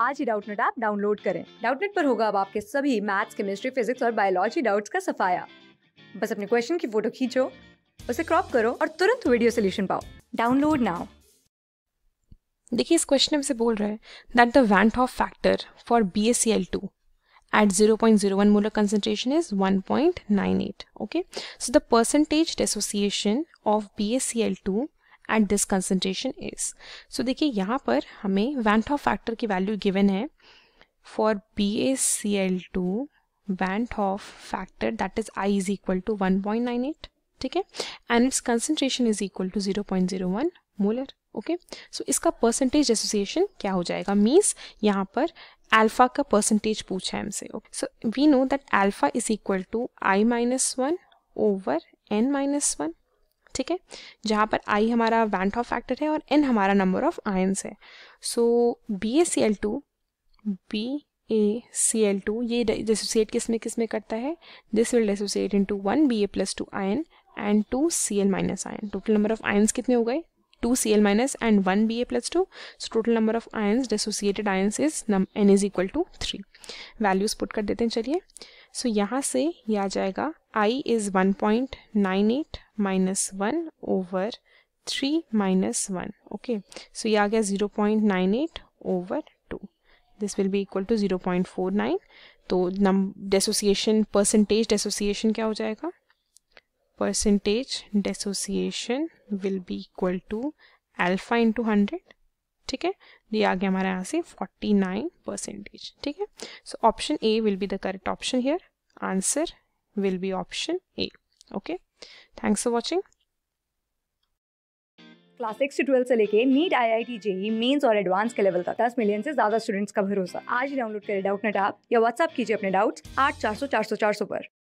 आज ही Doubtnut app download करें डाउटनेट पर होगा अब आपके सभी मैथ्स केमिस्ट्री फिजिक्स और बायोलॉजी डाउट्स का सफाया बस अपने क्वेश्चन की फोटो खींचो उसे क्रॉप करो और तुरंत वीडियो सोल्यूशन पाओ डाउनलोड नाउ देखिए इस क्वेश्चन में से बोल रहे हैं that the van't Hoff factor for B S C L two at zero zero point point one one molar concentration is nine eight okay so the percentage okay of B S C L two at this concentration is so देखिए यहाँ पर हमें van't Hoff factor की value given है for B A C L two factor that is i is equal to one point nine eight ठीक है and its concentration is equal to zero zero point one molar okay so इसका percentage association क्या हो जाएगा means यहाँ पर alpha का percentage पूछा है हमसे so we know that alpha is equal to i minus one over n minus one ठीक है जहाँ पर आई हमारा वैंट ऑफ फैक्टर है और एन हमारा नंबर ऑफ आयंस है so B A C L two B A C L two ये डिसोसिएट किस में किस में करता है this will dissociate into one B A plus two ion and two C L minus ion total number of ions कितने हो गए 2 Cl minus and 1 Ba plus 2. So total number of ions, dissociated ions is n is equal to 3. Values put कर देते हैं चलिए सो so, यहाँ से ये यह आ जाएगा I is 1.98 minus 1 over 3 minus 1. Okay. So ये आ गया 0.98 over 2. This will be equal to 0.49. तो नम डेसोसिएशन परसेंटेज डेसोसिएशन क्या हो जाएगा percentage dissociation will be equal to alpha into hundred ठीक है ये आ गया हमारे यहाँ से फोर्टी नाइन परसेंटेज ठीक है so option A will be the correct option here answer will be option A okay thanks for watching. Class six से ट्वेल्व से लेके NEET I I T JEE mains और एडवांस के level का दस million से ज्यादा स्टूडेंट्स का भरोसा आज ही डाउनलोड करें डाउट नेट आप या व्हाट्सअप कीजिए अपने डाउट्स आठ चार सौ चार सौ चार सौ पर